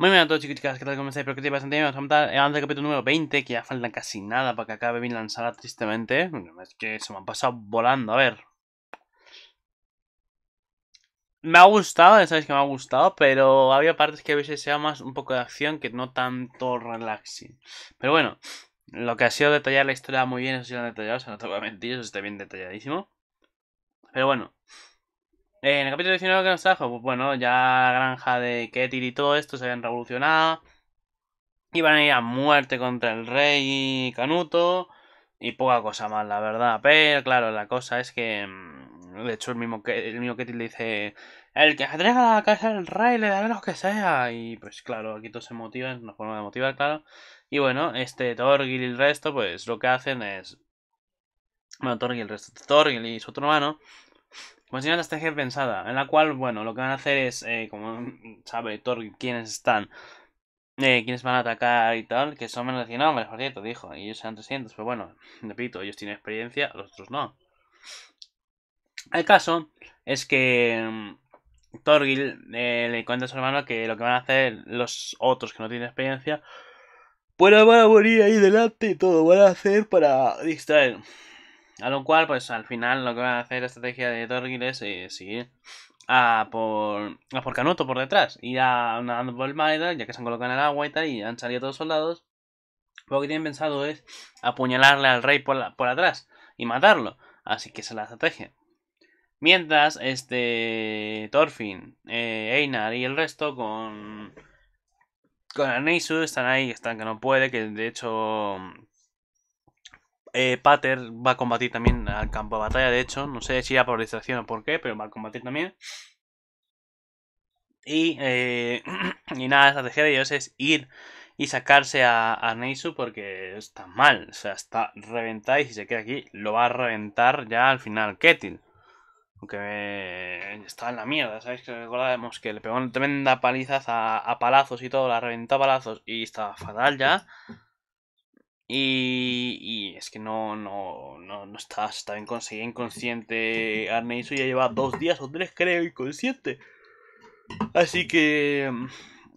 Muy bien a todos chicos chicas, ¿qué tal? ¿Cómo estáis? Espero que estéis bastante bien, vamos a el capítulo número 20 Que ya falta casi nada para que acabe bien lanzada tristemente Es que se me han pasado volando, a ver Me ha gustado, ya sabéis que me ha gustado Pero había partes que a veces sea más un poco de acción que no tanto relaxing Pero bueno, lo que ha sido detallar la historia muy bien, eso sí lo han detallado, o sea, no te voy a mentir, eso está bien detalladísimo Pero bueno, eh, en el capítulo 19 que nos trajo, pues bueno, ya la granja de Ketil y todo esto se habían revolucionado. Iban a ir a muerte contra el rey y Canuto. Y poca cosa más, la verdad. Pero claro, la cosa es que. Mm, de hecho, el mismo, el mismo Ketil le dice: El que a la casa del rey le daré lo que sea. Y pues claro, aquí todos se motivan, una forma de motivar, claro. Y bueno, este Torgil y el resto, pues lo que hacen es. Bueno, Torgil, el resto, Torgil y su otro hermano pues tiene una estrategia pensada, en la cual, bueno, lo que van a hacer es, eh, como sabe Torgil quiénes están, eh, quiénes van a atacar y tal, que son menos de 100 hombres, por cierto, dijo, y ellos sean 300, pero bueno, repito, ellos tienen experiencia, los otros no. El caso es que mm, Torgil eh, le cuenta a su hermano que lo que van a hacer los otros que no tienen experiencia, pues van a morir ahí delante y todo, van a hacer para distraer. A lo cual, pues al final lo que va a hacer la estrategia de Torgil es eh, a por, por Canuto por detrás. Ir a nadando por el ya que se han colocado en el agua y tal, y han salido todos los soldados. Lo que tienen pensado es apuñalarle al rey por, por atrás y matarlo. Así que esa es la estrategia. Mientras, este. Thorfinn, eh, Einar y el resto con. Con Aneisu están ahí, están que no puede, que de hecho eh, Pater va a combatir también al campo de batalla, de hecho. No sé si ya por distracción o por qué, pero va a combatir también. Y, eh, y nada, la estrategia de ellos es ir y sacarse a, a Neisu porque está mal. O sea, está reventado y si se queda aquí lo va a reventar ya al final Ketil. Aunque está en la mierda, ¿sabéis? Que recordábamos que le pegó una tremenda palizas a, a, palazos y todo, la reventó a palazos y estaba fatal ya. Y, es que no, no, no, no está, está inconsciente, inconsciente. y ya lleva dos días o tres, creo, inconsciente. Así que mm,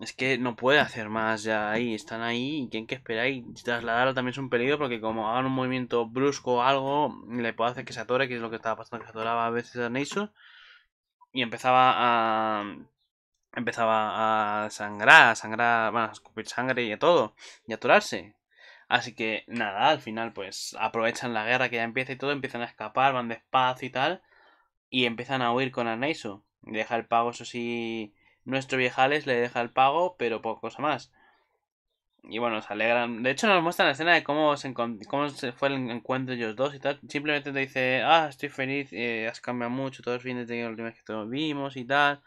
es que no puede hacer más ya ahí. Están ahí y tienen que esperar. Y trasladarlo también es un peligro porque, como hagan un movimiento brusco o algo, le puede hacer que se atore, que es lo que estaba pasando, que se atoraba a veces Arneiso Y empezaba a. Empezaba a sangrar, a sangrar, bueno, a escupir sangre y a todo, y a atorarse. Así que nada, al final pues aprovechan la guerra que ya empieza y todo, empiezan a escapar, van despacio y tal, y empiezan a huir con Arneisu. Deja el pago, eso sí, nuestro viejales le deja el pago, pero poco cosa más. Y bueno, se alegran. De hecho, nos muestran la escena de cómo se, cómo se fue el encuentro ellos dos y tal. Simplemente te dice, ah, estoy feliz, eh, has cambiado mucho, todos bien de la última vez que todos vimos y tal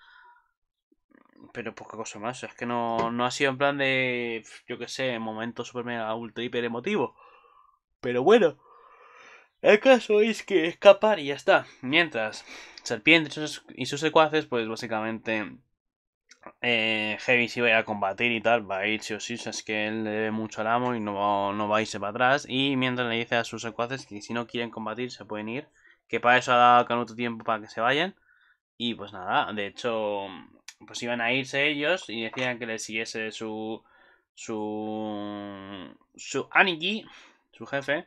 pero poca cosa más. Es que no, no ha sido en plan de, yo qué sé, momento super mega ultra hiper emotivo. Pero bueno, el caso es que escapar y ya está. Mientras, serpiente y sus secuaces, pues básicamente Heavy eh, si va a combatir y tal, va a ir o sí, es que él le debe mucho al amo y no, no va a irse para atrás. Y mientras le dice a sus secuaces que si no quieren combatir se pueden ir, que para eso ha dado Canuto tiempo para que se vayan. Y pues nada, de hecho, pues iban a irse ellos y decían que le siguiese su, su, su Aniki, su jefe,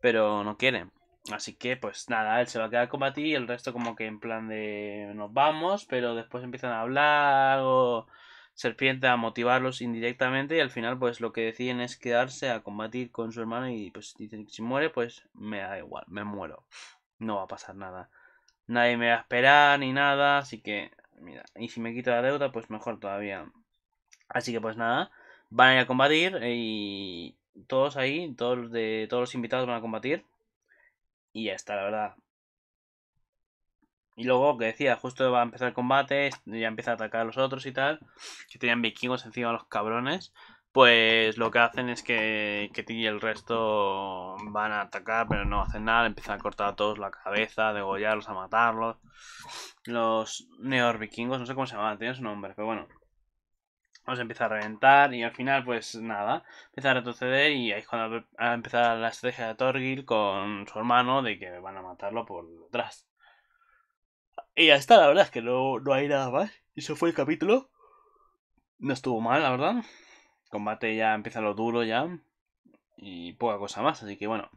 pero no quieren. Así que pues nada, él se va a quedar a combatir y el resto como que en plan de nos vamos, pero después empiezan a hablar o serpiente a motivarlos indirectamente y al final pues lo que deciden es quedarse a combatir con su hermano y pues dicen que si muere pues me da igual, me muero, no va a pasar nada. Nadie me va a esperar ni nada, así que y si me quito la deuda, pues mejor todavía. Así que pues nada, van a ir a combatir y todos ahí, todos los de todos los invitados van a combatir. Y ya está, la verdad. Y luego, que decía, justo va a empezar el combate, ya empieza a atacar a los otros y tal. Que tenían vikingos encima los cabrones pues lo que hacen es que ti y el resto van a atacar, pero no hacen nada, empiezan a cortar a todos la cabeza, a degollarlos, a matarlos. Los neorvikingos, no sé cómo se llaman, tienen su nombre, pero bueno. a empieza a reventar y al final, pues nada, empieza a retroceder y ahí es cuando ha la estrategia de Torgil con su hermano de que van a matarlo por detrás. Y ya está, la verdad es que no, no hay nada más. Eso fue el capítulo. No estuvo mal, la verdad combate ya empieza lo duro ya. Y poca cosa más. Así que bueno.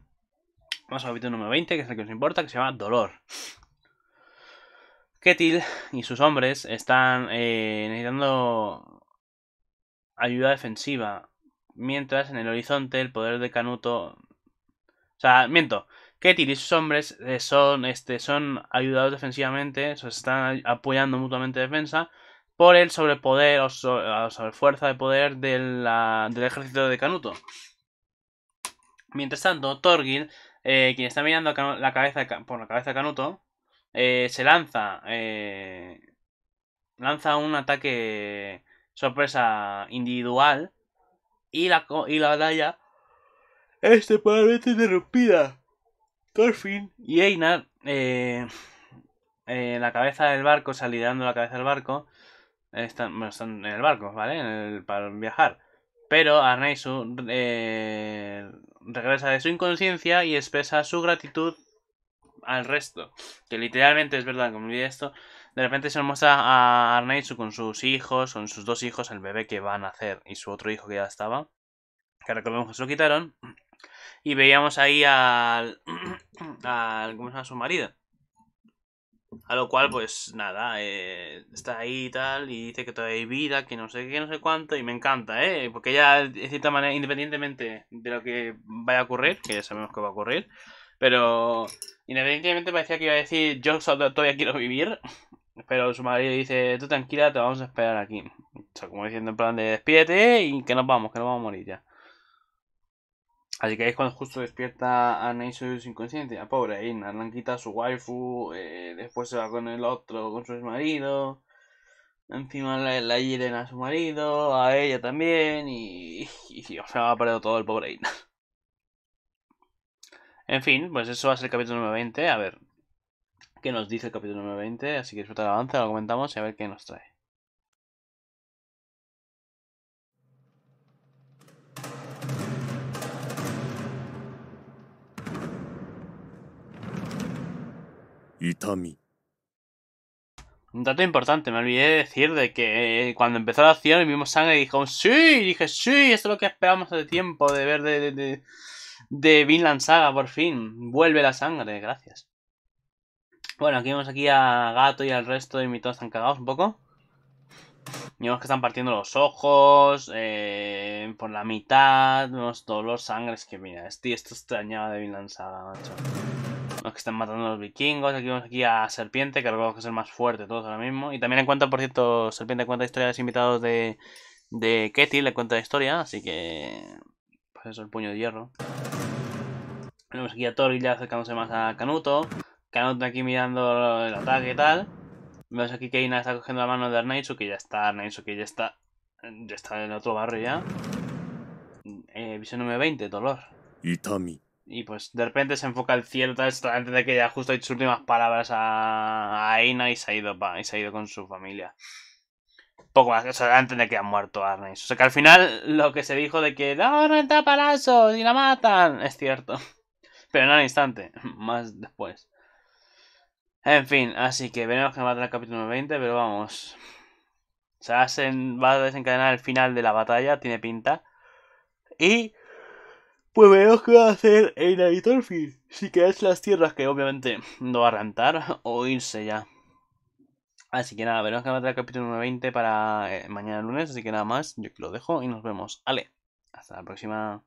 Vamos al capítulo número 20, que es el que nos importa, que se llama Dolor. Ketil y sus hombres están eh, necesitando ayuda defensiva. Mientras en el horizonte el poder de Canuto. O sea, miento. Ketil y sus hombres eh, son, este, son ayudados defensivamente, se están apoyando mutuamente defensa por el sobrepoder o fuerza de poder del ejército de Canuto. Mientras tanto, Torgil, eh, quien está mirando la cabeza, por la cabeza de Canuto, eh, se lanza, eh, lanza un ataque sorpresa individual y la, y la batalla es temporalmente interrumpida. Thorfinn y Einar, la cabeza del barco, o la cabeza del barco, están, bueno, están en el barco, ¿vale? para viajar. Pero Arneisu eh, regresa de su inconsciencia y expresa su gratitud al resto. Que literalmente es verdad, como olvidé esto. De repente se nos muestra a Arneisu con sus hijos, con sus dos hijos, el bebé que va a nacer y su otro hijo que ya estaba. Que que se lo quitaron. Y veíamos ahí al. al ¿Cómo se llama su marido? A lo cual, pues nada, eh, está ahí y tal, y dice que todavía hay vida, que no sé qué, no sé cuánto, y me encanta, ¿eh? Porque ella, de cierta manera, independientemente de lo que vaya a ocurrir, que ya sabemos que va a ocurrir, pero independientemente parecía que iba a decir, yo todavía quiero vivir, pero su marido dice, tú tranquila, te vamos a esperar aquí. O sea, como diciendo en plan de despídete y que nos vamos, que nos vamos a morir ya. Así que ahí es cuando justo despierta a Neisus inconsciente, ah, a pobre Ain, Arlan quita su waifu, eh, después se va con el otro, con su ex marido, encima la, la a su marido, a ella también, y, y, o sea, ha perder todo el pobre Aina. En fin, pues eso va a ser el capítulo número 20, a ver qué nos dice el capítulo número 20, así que disfruta el avance, lo comentamos y a ver qué nos trae. Tommy Un dato importante, me olvidé de decir de que eh, cuando empezó la acción vimos sangre y dijo ¡Sí! dije ¡Sí! Esto es lo que esperábamos hace tiempo de ver de, de, de, Vinland Saga, por fin. Vuelve la sangre, gracias. Bueno, aquí vemos aquí a Gato y al resto de invitados están cagados un poco. Vemos que están partiendo los ojos, eh, por la mitad, vemos los sangres, que mira, estoy esto extrañaba de Vinland Saga, macho los que están matando a los vikingos. Aquí vemos aquí a Serpiente, que creo que es el más fuerte todos ahora mismo. Y también en cuanto, por cierto, Serpiente cuenta historia los invitados de, de Ketty, le cuenta la historia, así que... Pues eso, el puño de hierro. Tenemos aquí a Tori ya acercándose más a Canuto. Canuto aquí mirando el ataque y tal. Vemos aquí que Ina está cogiendo la mano de Arnaizu, que ya está, Arnaizu, que ya está... Ya está en otro barrio ya. Eh, visión número 20, dolor. Itami. Y pues de repente se enfoca el cielo antes de que ya justo sus últimas palabras a, Aina y se ha ido, y ha ido con su familia. Poco antes de que ha muerto Arnis. O sea que al final lo que se dijo de que ¡No, no está palazos y la matan es cierto. Pero no al instante, más después. En fin, así que veremos que matan el capítulo 20, pero vamos. O sea, va a desencadenar el final de la batalla, tiene pinta. Y pues veremos qué va a hacer en Aitorfil. Si es las tierras, que obviamente no va a rentar, o irse ya. Así que nada, veremos que va a traer el capítulo 920 para eh, mañana lunes. Así que nada más, yo lo dejo y nos vemos. Ale, hasta la próxima.